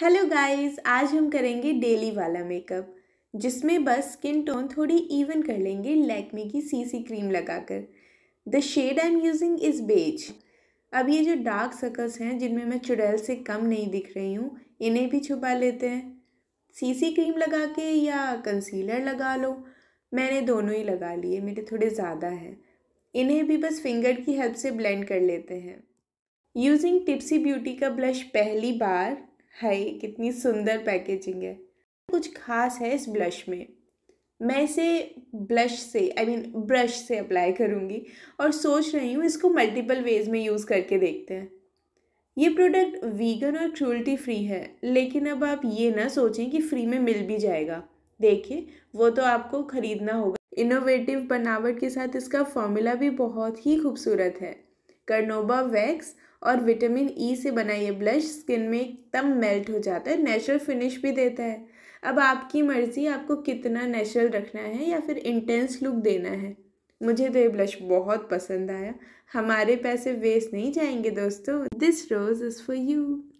hello guys आज हम करेंगे डेली वाला मेकअप जिसमें बस स्किन टोन थोड़ी इवन कर लेंगे लैकमे की सीसी क्रीम लगाकर the shade I am using is beige अब ये जो डार्क सर्कल्स हैं जिनमें मैं चुड़ैल से कम नहीं दिख रही हूँ इन्हें भी छुपा लेते हैं सीसी क्रीम लगा के या कंसीलर लगा लो मैंने दोनों ही लगा लिए मेरे थोड़े ज़्यादा हैं इन्हें भी बस फिंगर की हेल्प से ब्लेंड कर लेते हैं यूजिंग टिप्सी ब्यूटी का ब्लश पहली बार हाय कितनी सुंदर पैकेजिंग है कुछ खास है इस ब्लश में मैं इसे ब्लश से आई मीन ब्रश से अप्लाई करूँगी और सोच रही हूँ इसको मल्टीपल वेज में यूज़ करके देखते हैं ये प्रोडक्ट वीगन और क्रूल्टी फ्री है लेकिन अब आप ये ना सोचें कि फ्री में मिल भी जाएगा देखिए वो तो आपको ख़रीदना होगा इनोवेटिव बनावट के साथ इसका फॉर्मूला भी बहुत ही खूबसूरत है कर्नोबा वैक्स और विटामिन ई e से बना ये ब्लश स्किन में एकदम मेल्ट हो जाता है नेचुरल फिनिश भी देता है अब आपकी मर्ज़ी आपको कितना नेचुरल रखना है या फिर इंटेंस लुक देना है मुझे तो ये ब्लश बहुत पसंद आया हमारे पैसे वेस्ट नहीं जाएंगे दोस्तों this rose is for you